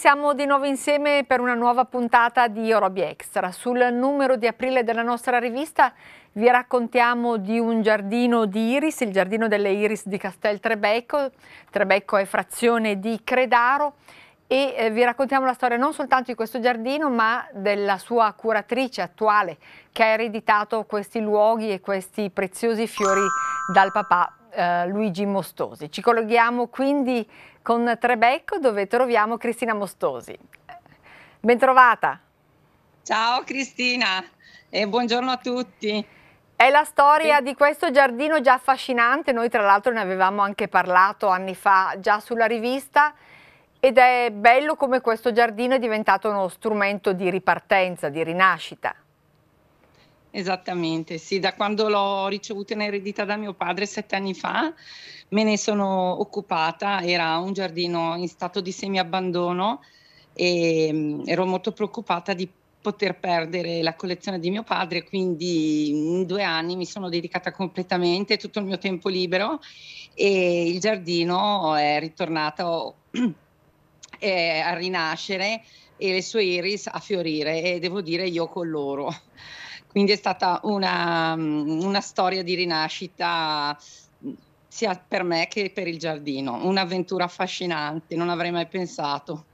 siamo di nuovo insieme per una nuova puntata di Orobi Extra. Sul numero di aprile della nostra rivista vi raccontiamo di un giardino di iris, il giardino delle iris di Castel Trebecco. Trebecco è frazione di Credaro e eh, vi raccontiamo la storia non soltanto di questo giardino ma della sua curatrice attuale che ha ereditato questi luoghi e questi preziosi fiori dal papà eh, Luigi Mostosi. Ci colleghiamo quindi con Trebecco dove troviamo Cristina Mostosi. Bentrovata. Ciao Cristina e buongiorno a tutti. È la storia sì. di questo giardino già affascinante, noi tra l'altro ne avevamo anche parlato anni fa già sulla rivista ed è bello come questo giardino è diventato uno strumento di ripartenza, di rinascita. Esattamente, sì, da quando l'ho ricevuta in eredità da mio padre sette anni fa me ne sono occupata, era un giardino in stato di semiabbandono e mm, ero molto preoccupata di poter perdere la collezione di mio padre, quindi in due anni mi sono dedicata completamente tutto il mio tempo libero e il giardino è ritornato eh, a rinascere e le sue iris a fiorire e devo dire io con loro. Quindi è stata una, mm, una storia di rinascita mm, sia per me che per il giardino, un'avventura affascinante, non avrei mai pensato.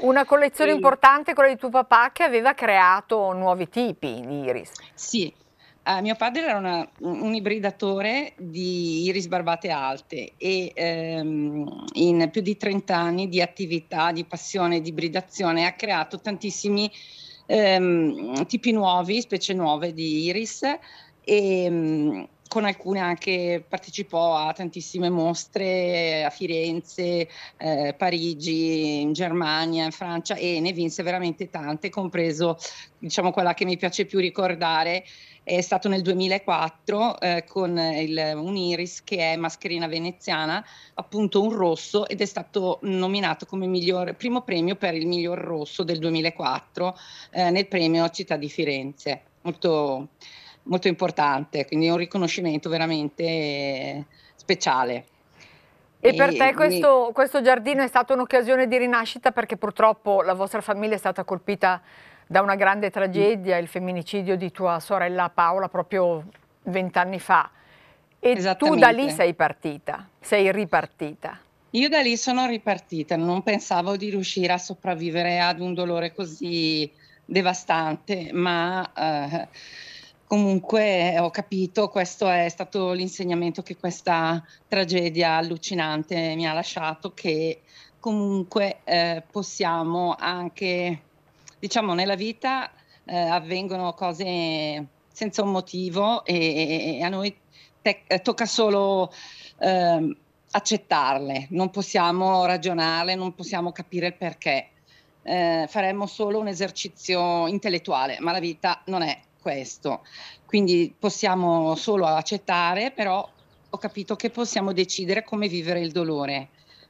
Una collezione e... importante, quella di tuo papà, che aveva creato nuovi tipi di iris. Sì, eh, mio padre era una, un ibridatore di iris barbate alte e ehm, in più di 30 anni di attività, di passione, di ibridazione ha creato tantissimi ehm, tipi nuovi, specie nuove di iris. E, mm, con alcune anche partecipò a tantissime mostre a Firenze, eh, Parigi, in Germania, in Francia e ne vinse veramente tante, compreso diciamo quella che mi piace più ricordare è stato nel 2004 eh, con il, un iris che è mascherina veneziana, appunto un rosso ed è stato nominato come miglior, primo premio per il miglior rosso del 2004 eh, nel premio Città di Firenze. Molto molto importante, quindi è un riconoscimento veramente speciale. E, per te questo, questo giardino è stata un'occasione di rinascita perché purtroppo la vostra famiglia è stata colpita da una grande tragedia, il femminicidio di tua sorella Paola proprio vent'anni fa. E tu da lì sei partita, sei ripartita. Io da lì sono ripartita, non pensavo di riuscire a sopravvivere ad un dolore così devastante, ma eh, comunque eh, ho capito, questo è stato l'insegnamento che questa tragedia allucinante mi ha lasciato, che comunque eh, possiamo anche, diciamo, nella vita eh, avvengono cose senza un motivo e, e a noi te- eh, tocca solo... Eh, accettarle, non possiamo ragionarle, non possiamo capire il perché. Eh, faremmo solo un esercizio intellettuale, ma la vita non è questo. Quindi possiamo solo accettare, però ho capito che possiamo decidere come vivere il dolore.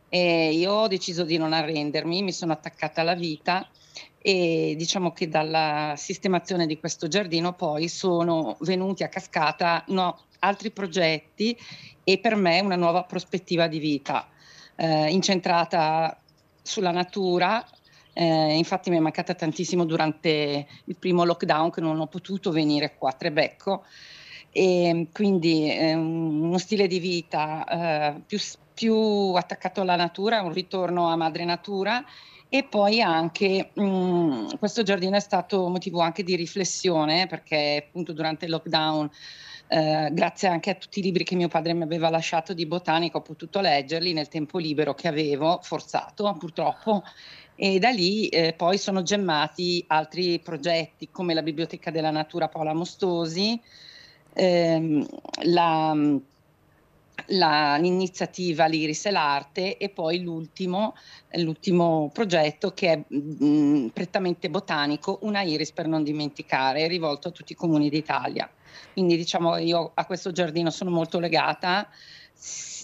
E io ho deciso di non arrendermi, mi sono attaccata alla vita e diciamo che dalla sistemazione di questo giardino poi sono venuti a cascata no, altri progetti e per me una nuova prospettiva di vita eh, incentrata sulla natura, eh, infatti mi è mancata tantissimo durante il primo lockdown che non ho potuto venire qua a Trebecco. E ehm, quindi eh, uno stile di vita eh, più, più, attaccato alla natura, un ritorno a madre natura e poi anche mh, mm, questo giardino è stato motivo anche di riflessione perché appunto durante il lockdown eh, grazie anche a tutti i libri che mio padre mi aveva lasciato di botanica ho potuto leggerli nel tempo libero che avevo, forzato purtroppo, e da lì eh, poi sono gemmati altri progetti come la Biblioteca della Natura Paola Mostosi, ehm, la la, l'iniziativa L'Iris e l'Arte e poi l'ultimo, l'ultimo progetto che è mh, mm, prettamente botanico, una Iris per non dimenticare, rivolto a tutti i comuni d'Italia. Quindi diciamo io a questo giardino sono molto legata,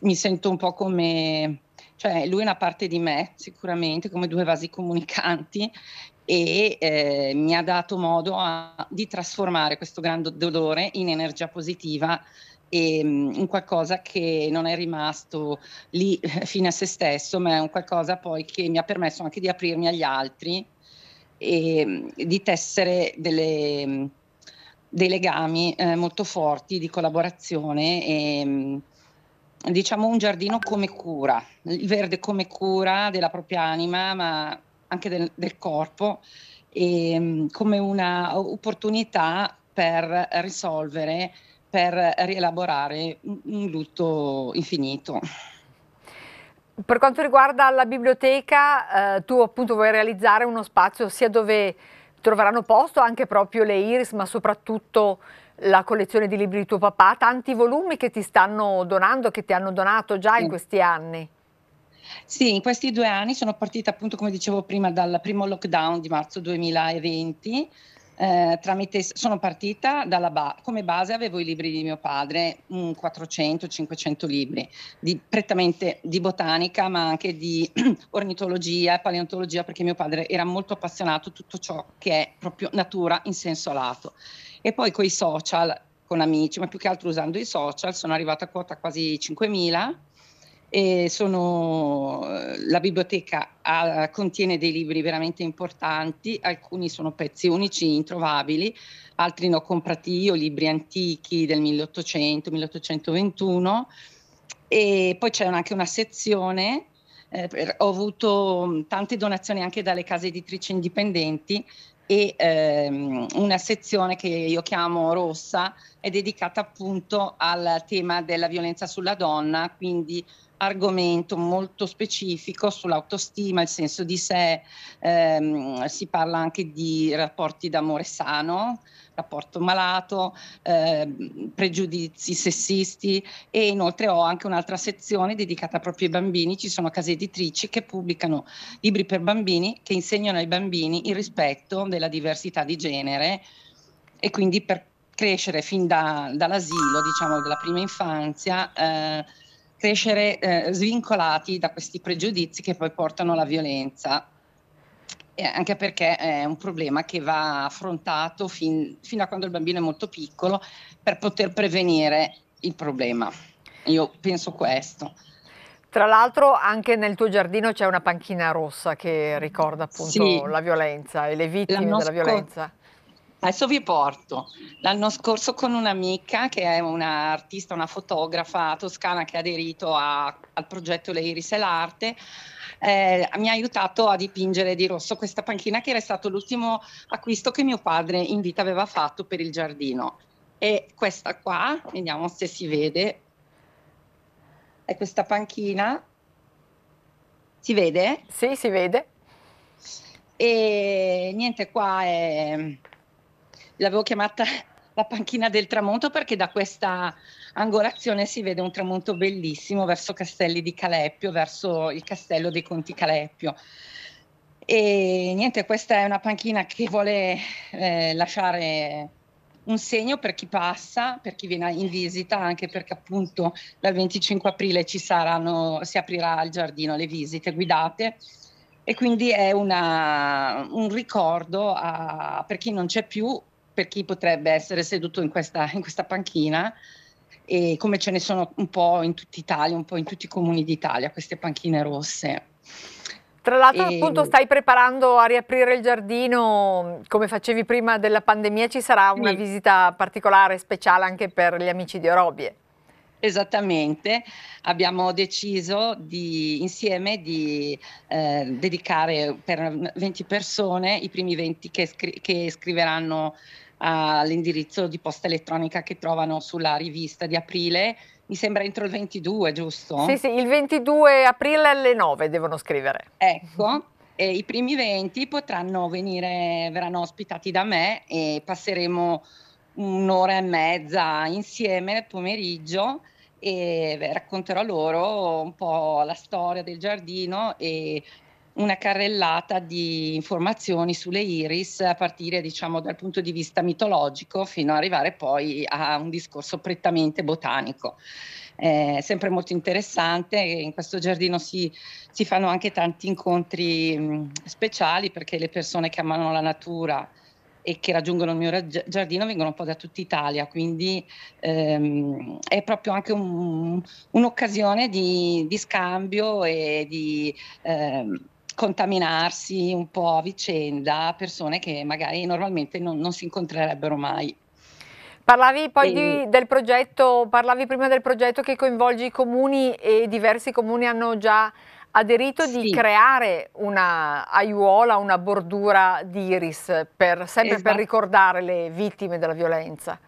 mi sento un po' come, cioè lui è una parte di me sicuramente, come due vasi comunicanti e eh, mi ha dato modo a, di trasformare questo grande dolore in energia positiva e ehm, un qualcosa che non è rimasto lì eh, fino a se stesso, ma è un qualcosa poi che mi ha permesso anche di aprirmi agli altri e mm, di tessere delle, mm, dei legami eh, molto forti di collaborazione e mm, diciamo un giardino come cura, il verde come cura della propria anima ma anche del, del corpo e come una opportunità per risolvere per rielaborare un lutto infinito. Per quanto riguarda la biblioteca, eh, tu appunto vuoi realizzare uno spazio sia dove troveranno posto anche proprio le Iris, ma soprattutto la collezione di libri di tuo papà, tanti volumi che ti stanno donando, che ti hanno donato già in questi anni. Sì, in questi due anni sono partita appunto, come dicevo prima, dal primo lockdown di marzo 2020 eh, tramite, sono partita dalla ba- come base avevo i libri di mio padre, 400-500 libri, di, prettamente di botanica ma anche di ornitologia e paleontologia perché mio padre era molto appassionato a tutto ciò che è proprio natura in senso lato. E poi coi social, con amici, ma più che altro usando i social, sono arrivata a quota quasi 5000 e Sono, eh, la biblioteca ha, contiene dei libri veramente importanti, alcuni sono pezzi unici, introvabili, altri ne ho comprati io, libri antichi del 1800, 1821 e poi c'è anche una sezione, eh, per, ho avuto mm, tante donazioni anche dalle case editrici indipendenti e ehm, una sezione che io chiamo rossa è dedicata appunto al tema della violenza sulla donna, quindi argomento molto specifico sull'autostima, il senso di sé, ehm, si parla anche di rapporti d'amore sano, rapporto malato, ehm, pregiudizi sessisti e inoltre ho anche un'altra sezione dedicata proprio ai bambini, ci sono case editrici che pubblicano libri per bambini che insegnano ai bambini il rispetto della diversità di genere e quindi per crescere fin da, dall'asilo, diciamo dalla prima infanzia, eh, crescere eh, svincolati da questi pregiudizi che poi portano alla violenza. Eh, anche perché è un problema che va affrontato fin, fino a quando il bambino è molto piccolo per poter prevenire il problema. Io penso questo. Tra l'altro anche nel tuo giardino c'è una panchina rossa che ricorda appunto sì, la violenza e le vittime della violenza. Adesso vi porto. L'anno scorso con un'amica che è un'artista, una fotografa toscana che ha aderito a, al progetto Le Iris e l'arte, eh, mi ha aiutato a dipingere di rosso questa panchina che era stato l'ultimo acquisto che mio padre in vita aveva fatto per il giardino. E questa qua, vediamo se si vede, è questa panchina. Si vede? Sì, si vede. E niente, qua è l'avevo chiamata la panchina del tramonto perché da questa angolazione si vede un tramonto bellissimo verso Castelli di Caleppio, verso il castello dei Conti Caleppio. E niente, questa è una panchina che vuole eh, lasciare un segno per chi passa, per chi viene in visita, anche perché appunto dal 25 aprile ci saranno, si aprirà al giardino le visite guidate e quindi è una, un ricordo a, per chi non c'è più per chi potrebbe essere seduto in questa, in questa panchina e come ce ne sono un po' in tutta Italia, un po' in tutti i comuni d'Italia, queste panchine rosse. Tra l'altro, e... appunto, mm. stai preparando a riaprire il giardino come facevi prima della pandemia. Ci sarà una sì. visita particolare, speciale anche per gli amici di Orobie. Esattamente, abbiamo deciso di, insieme di eh, dedicare per 20 persone i primi 20 che, scri- che scriveranno all'indirizzo di posta elettronica che trovano sulla rivista di aprile. Mi sembra entro il 22, giusto? Sì, sì, il 22 aprile alle 9 devono scrivere. Ecco. E I primi 20 potranno venire, verranno ospitati da me e passeremo un'ora e mezza insieme nel pomeriggio e racconterò loro un po' la storia del giardino e una carrellata di informazioni sulle Iris a partire diciamo dal punto di vista mitologico fino ad arrivare poi a un discorso prettamente botanico. È sempre molto interessante, in questo giardino si, si fanno anche tanti incontri mm, speciali perché le persone che amano la natura e che raggiungono il mio giardino vengono un po' da tutta Italia, quindi ehm, è proprio anche un, un'occasione di, di, scambio e di ehm, contaminarsi un po' a vicenda persone che magari normalmente non, non si incontrerebbero mai. Parlavi poi di, del progetto, parlavi prima del progetto che coinvolge i comuni e diversi comuni hanno già aderito sì. di creare una aiuola, una bordura di iris, per, sempre esatto. per ricordare le vittime della violenza.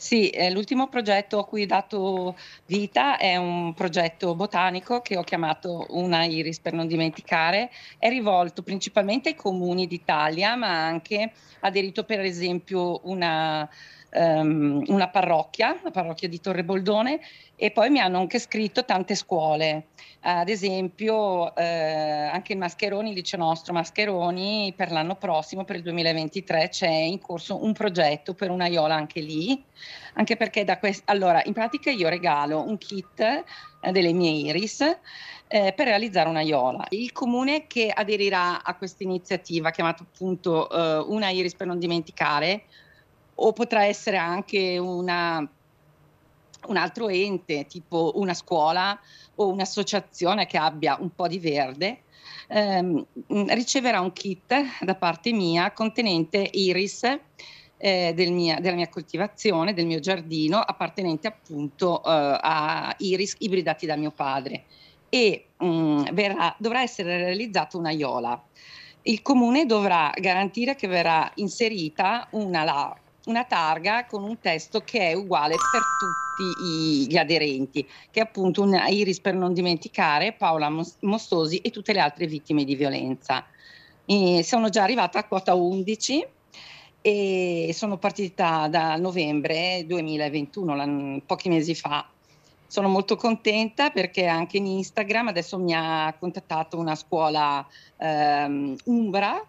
Sì, eh, l'ultimo progetto a cui ho dato vita è un progetto botanico che ho chiamato Una Iris per non dimenticare. È rivolto principalmente ai comuni d'Italia, ma anche aderito per esempio una um, una parrocchia, la parrocchia di Torre Boldone, e poi mi hanno anche scritto tante scuole, ad esempio eh, anche il Mascheroni, il liceo nostro Mascheroni, per l'anno prossimo, per il 2023, c'è in corso un progetto per una IOLA anche lì, anche perché da questo... Allora, in pratica io regalo un kit eh, delle mie iris eh, per realizzare una IOLA. Il comune che aderirà a questa iniziativa, chiamata appunto eh, Una Iris per non dimenticare, o potrà essere anche una, un altro ente, tipo una scuola o un'associazione che abbia un po' di verde, ehm, riceverà un kit da parte mia contenente iris eh, del mia, della mia coltivazione, del mio giardino, appartenente appunto eh, a iris ibridati da mio padre e mh, mm, verrà, dovrà essere realizzata una iola. Il comune dovrà garantire che verrà inserita una LAR una targa con un testo che è uguale per tutti i, gli aderenti, che è appunto un Iris per non dimenticare, Paola Mostosi e tutte le altre vittime di violenza. E sono già arrivata a quota 11 e sono partita da novembre 2021, pochi mesi fa. Sono molto contenta perché anche in Instagram adesso mi ha contattato una scuola ehm, Umbra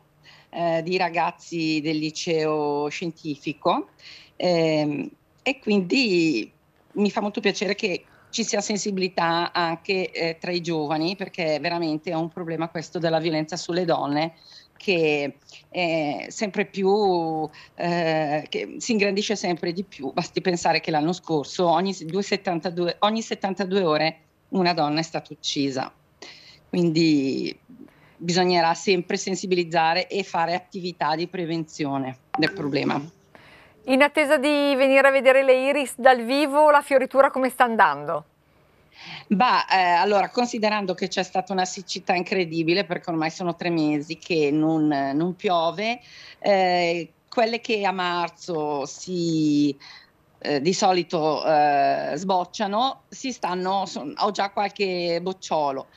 eh, di ragazzi del liceo scientifico eh, e quindi mi fa molto piacere che ci sia sensibilità anche eh, tra i giovani perché veramente è un problema questo della violenza sulle donne che è sempre più eh, che si ingrandisce sempre di più basti pensare che l'anno scorso ogni 72, ogni 72 ore una donna è stata uccisa quindi bisognerà sempre sensibilizzare e fare attività di prevenzione del problema. In attesa di venire a vedere le iris dal vivo, la fioritura come sta andando? Bah, eh, allora, considerando che c'è stata una siccità incredibile, perché ormai sono tre mesi che non, non piove, eh, quelle che a marzo si eh, di solito eh, sbocciano, si stanno, son, ho già qualche bocciolo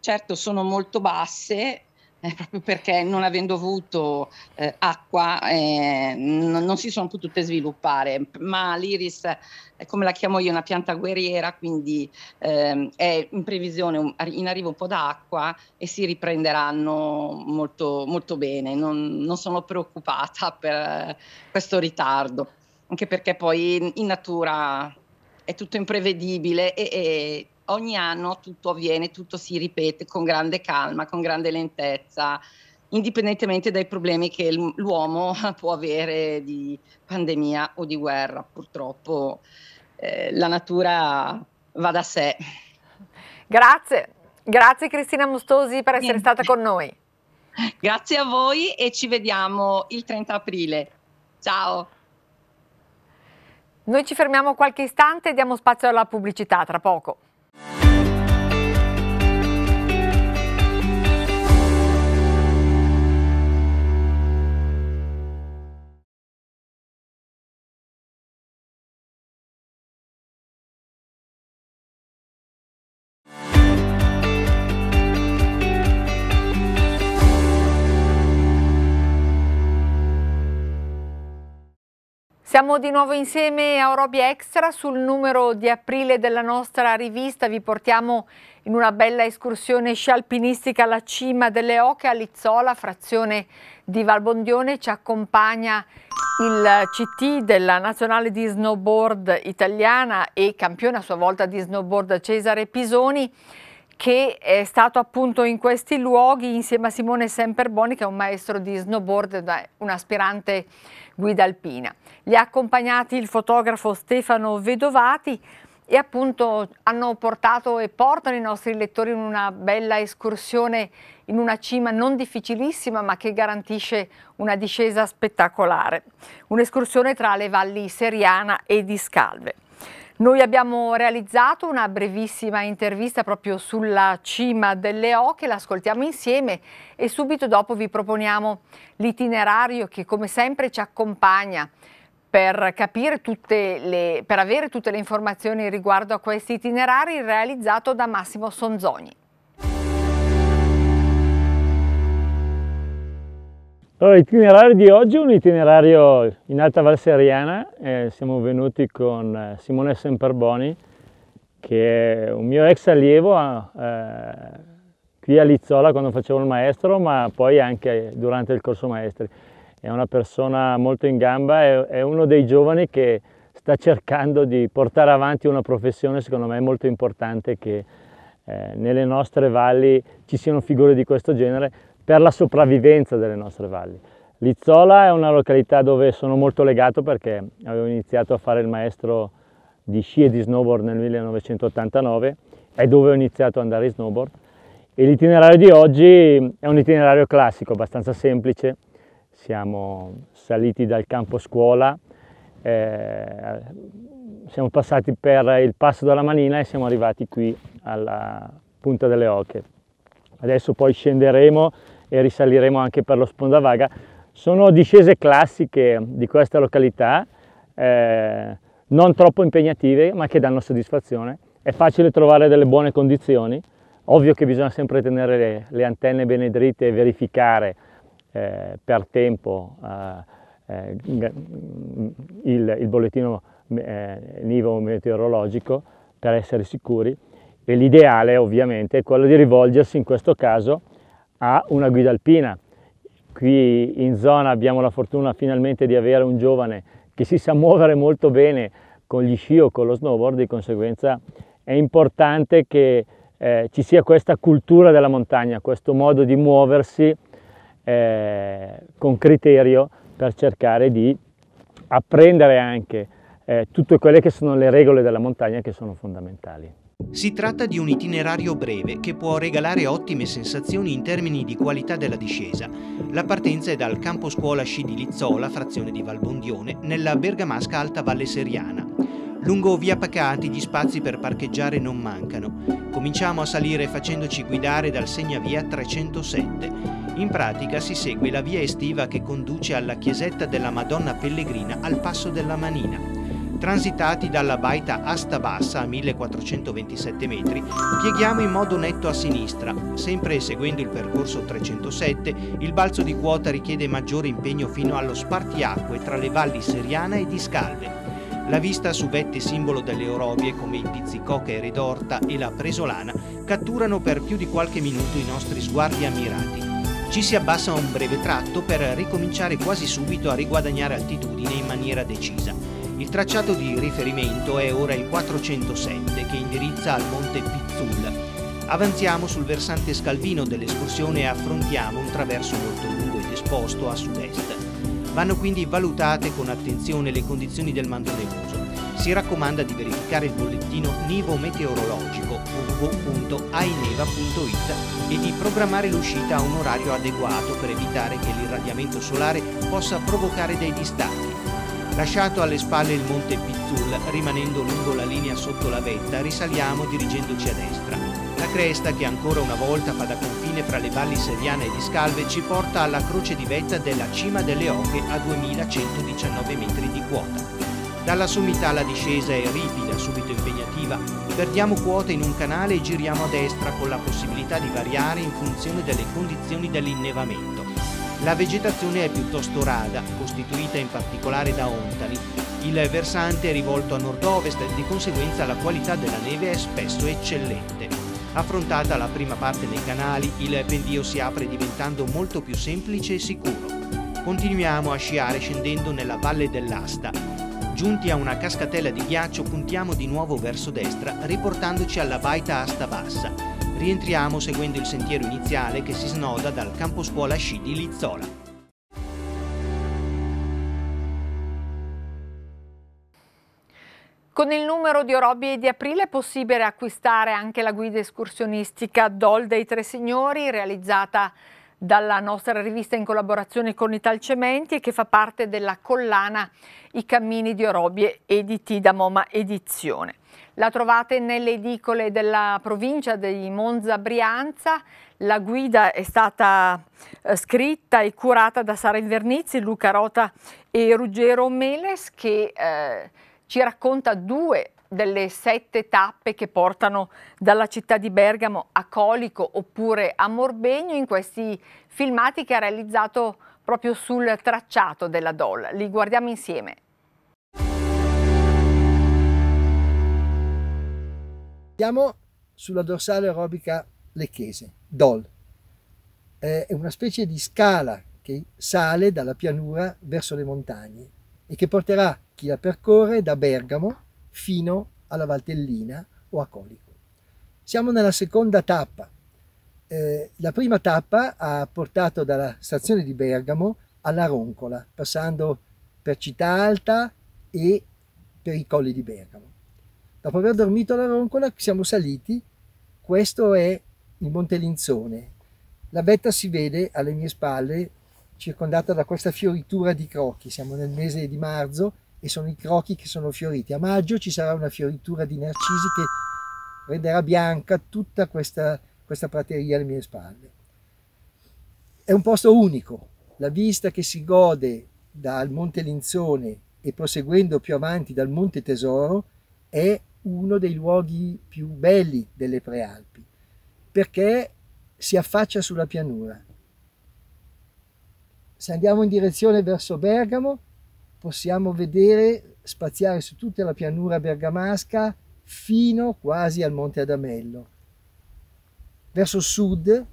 certo sono molto basse, eh, proprio perché non avendo avuto eh, acqua eh, non, non, si sono potute sviluppare, ma l'iris, è eh, come la chiamo io, è una pianta guerriera, quindi ehm, è in previsione, in arrivo un po' d'acqua e si riprenderanno molto, molto bene, non, non sono preoccupata per questo ritardo, anche perché poi in, in natura è tutto imprevedibile e, e ogni anno tutto avviene, tutto si ripete con grande calma, con grande lentezza, indipendentemente dai problemi che l'uomo può avere di pandemia o di guerra. Purtroppo eh, la natura va da sé. Grazie, grazie Cristina Mustosi per essere stata con noi. Grazie a voi e ci vediamo il 30 aprile. Ciao. Noi ci fermiamo qualche istante e diamo spazio alla pubblicità tra poco. Siamo di nuovo insieme a Orobi Extra sul numero di aprile della nostra rivista. Vi portiamo in una bella escursione scialpinistica alla cima delle Oche a Lizzola, frazione di Valbondione. Ci accompagna il CT della nazionale di snowboard italiana e campione a sua volta di snowboard Cesare Pisoni che è stato appunto in questi luoghi insieme a Simone Semperboni che è un maestro di snowboard, un aspirante guida alpina. Li ha accompagnati il fotografo Stefano Vedovati e appunto hanno portato e portano i nostri lettori in una bella escursione in una cima non difficilissima ma che garantisce una discesa spettacolare. Un'escursione tra le valli Seriana e di Scalve. Noi abbiamo realizzato una brevissima intervista proprio sulla cima delle Oche, l'ascoltiamo insieme e subito dopo vi proponiamo l'itinerario che come sempre ci accompagna per, le, per avere tutte le informazioni riguardo a questi itinerari realizzato da Massimo Sonzogni. Allora, l'itinerario di oggi è un itinerario in Alta Val Seriana, eh, siamo venuti con eh, Simone Semperboni, che è un mio ex allievo eh, qui a Lizzola quando facevo il maestro, ma poi anche durante il corso maestri. È una persona molto in gamba, è, è uno dei giovani che sta cercando di portare avanti una professione, secondo me molto importante, che eh, nelle nostre valli ci siano figure di questo genere, per la sopravvivenza delle nostre valli. Lizzola è una località dove sono molto legato perché avevo iniziato a fare il maestro di sci e di snowboard nel 1989 è dove ho iniziato ad andare in snowboard e l'itinerario di oggi è un itinerario classico, abbastanza semplice. Siamo saliti dal campo scuola, eh, siamo passati per il passo della manina e siamo arrivati qui alla punta delle oche. Adesso poi scenderemo e risaliremo anche per lo Spondavaga. Sono discese classiche di questa località, eh, non troppo impegnative ma che danno soddisfazione. È facile trovare delle buone condizioni, ovvio che bisogna sempre tenere le, le antenne bene dritte e verificare eh, per tempo eh, eh il, il, bollettino eh, nivo meteorologico per essere sicuri e l'ideale ovviamente è quello di rivolgersi in questo caso a una guida alpina. Qui in zona abbiamo la fortuna finalmente di avere un giovane che si sa muovere molto bene con gli sci o con lo snowboard, di conseguenza è importante che eh, ci sia questa cultura della montagna, questo modo di muoversi eh, con criterio per cercare di apprendere anche eh, tutte quelle che sono le regole della montagna che sono fondamentali. Si tratta di un itinerario breve che può regalare ottime sensazioni in termini di qualità della discesa. La partenza è dal campo scuola sci di Lizzola, frazione di Valbondione, nella bergamasca Alta Valle Seriana. Lungo via Pacati gli spazi per parcheggiare non mancano. Cominciamo a salire facendoci guidare dal segnavia 307. In pratica si segue la via estiva che conduce alla chiesetta della Madonna Pellegrina al passo della Manina transitati dalla baita asta bassa a 1427 metri, pieghiamo in modo netto a sinistra. Sempre seguendo il percorso 307, il balzo di quota richiede maggiore impegno fino allo spartiacque tra le valli Seriana e di Scalve. La vista su vette simbolo delle orobie come i Pizzicocca e Redorta e la Presolana catturano per più di qualche minuto i nostri sguardi ammirati. Ci si abbassa un breve tratto per ricominciare quasi subito a riguadagnare altitudine in maniera decisa. Il tracciato di riferimento è ora il 407 che indirizza al Monte Pizzul. Avanziamo sul versante scalvino dell'escursione e affrontiamo un traverso molto lungo ed esposto a sud-est. Vanno quindi valutate con attenzione le condizioni del manto nevoso. Si raccomanda di verificare il bollettino nivo-meteorologico www.aineva.it e di programmare l'uscita a un orario adeguato per evitare che l'irradiamento solare possa provocare dei distacchi Lasciato alle spalle il monte Pizzul, rimanendo lungo la linea sotto la vetta, risaliamo dirigendoci a destra. La cresta, che ancora una volta fa da confine fra le valli seriane e di Scalve, ci porta alla croce di vetta della cima delle Oche a 2119 metri di quota. Dalla sommità la discesa è ripida, subito impegnativa. Perdiamo quota in un canale e giriamo a destra con la possibilità di variare in funzione delle condizioni dell'innevamento. La vegetazione è piuttosto rada, costituita in particolare da ontani. Il versante è rivolto a nord-ovest, di conseguenza la qualità della neve è spesso eccellente. Affrontata la prima parte dei canali, il pendio si apre diventando molto più semplice e sicuro. Continuiamo a sciare scendendo nella valle dell'Asta. Giunti a una cascatella di ghiaccio puntiamo di nuovo verso destra, riportandoci alla baita asta bassa rientriamo seguendo il sentiero iniziale che si snoda dal campo scuola sci di Lizzola. Con il numero di Orobie di aprile è possibile acquistare anche la guida escursionistica Dol dei Tre Signori realizzata dalla nostra rivista in collaborazione con Italcementi e che fa parte della collana I cammini di Orobie editi da Moma Edizione. La trovate nelle edicole della provincia di Monza Brianza. La guida è stata eh, scritta e curata da Sara Invernizzi, Luca Rota e Ruggero Meles che eh, ci racconta due delle sette tappe che portano dalla città di Bergamo a Colico oppure a Morbegno in questi filmati che ha realizzato proprio sul tracciato della DOL. Li guardiamo insieme. Siamo sulla dorsale aerobica lecchese, DOL. È una specie di scala che sale dalla pianura verso le montagne e che porterà chi la percorre da Bergamo fino alla Valtellina o a Colico. Siamo nella seconda tappa. Eh, la prima tappa ha portato dalla stazione di Bergamo alla Roncola, passando per Città Alta e per i colli di Bergamo. Dopo aver dormito alla Roncola siamo saliti, questo è il Monte Linzone. La vetta si vede alle mie spalle, circondata da questa fioritura di crocchi. Siamo nel mese di marzo e sono i crocchi che sono fioriti. A maggio ci sarà una fioritura di narcisi che renderà bianca tutta questa, questa prateria alle mie spalle. È un posto unico, la vista che si gode dal Monte Linzone e proseguendo più avanti dal Monte Tesoro è uno dei luoghi più belli delle Prealpi, perché si affaccia sulla pianura. Se andiamo in direzione verso Bergamo, possiamo vedere spaziare su tutta la pianura bergamasca fino quasi al Monte Adamello. Verso sud,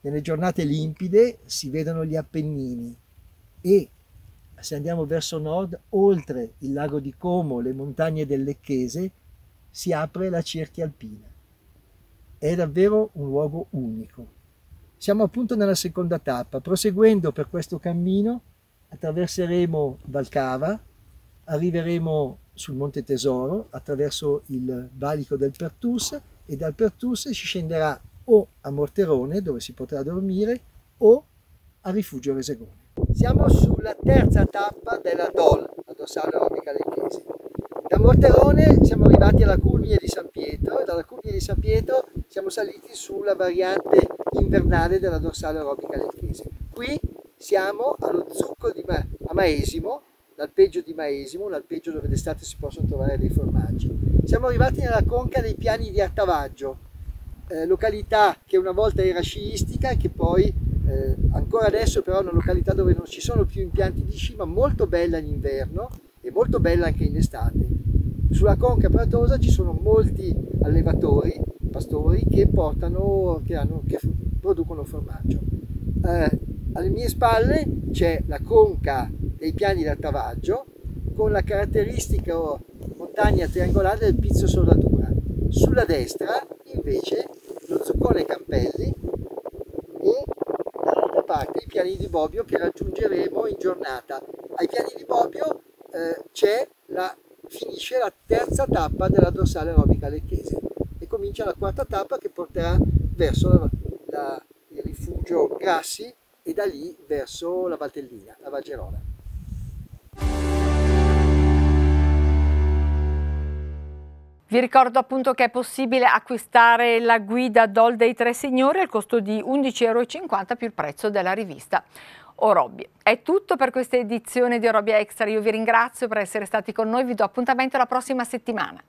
nelle giornate limpide, si vedono gli Appennini e se andiamo verso nord, oltre il lago di Como, le montagne del Lecchese, si apre la cerchia alpina. È davvero un luogo unico. Siamo appunto nella seconda tappa, proseguendo per questo cammino attraverseremo Valcava, arriveremo sul Monte Tesoro attraverso il valico del Pertus e dal Pertus si scenderà o a Morterone dove si potrà dormire o a Rifugio Resegone. Siamo sulla terza tappa della DOL, la dorsale omica del Chiesi. Da Morterone siamo arrivati alla culmine di San Pietro e dalla culmine di San Pietro siamo saliti sulla variante invernale della dorsale aerobica del Chiesi. Qui siamo allo zucco di Ma- a Maesimo, l'alpeggio di Maesimo, un dove d'estate si possono trovare dei formaggi. Siamo arrivati nella conca dei piani di Attavaggio, eh, località che una volta era sciistica e che poi eh, ancora adesso però è una località dove non ci sono più impianti di sci, ma molto bella in inverno e molto bella anche in estate. Sulla conca pratosa ci sono molti allevatori, pastori, che portano, che, hanno, che producono formaggio. Eh, alle mie spalle c'è la conca dei piani Tavaggio con la caratteristica montagna triangolare del Pizzo Soldatura. Sulla destra invece lo Zuccone Campelli e dall'altra parte i piani di Bobbio che raggiungeremo in giornata. Ai piani di Bobbio eh, c'è la finisce la terza tappa della dorsale aerobica lecchese e comincia la quarta tappa che porterà verso la, la, il rifugio Grassi e da lì verso la Valtellina, la Valgerona. Vi ricordo appunto che è possibile acquistare la guida Doll dei Tre Signori al costo di 11,50 euro più il prezzo della rivista. Orobie. È tutto per questa edizione di Orobie Extra, io vi ringrazio per essere stati con noi, vi do appuntamento la prossima settimana.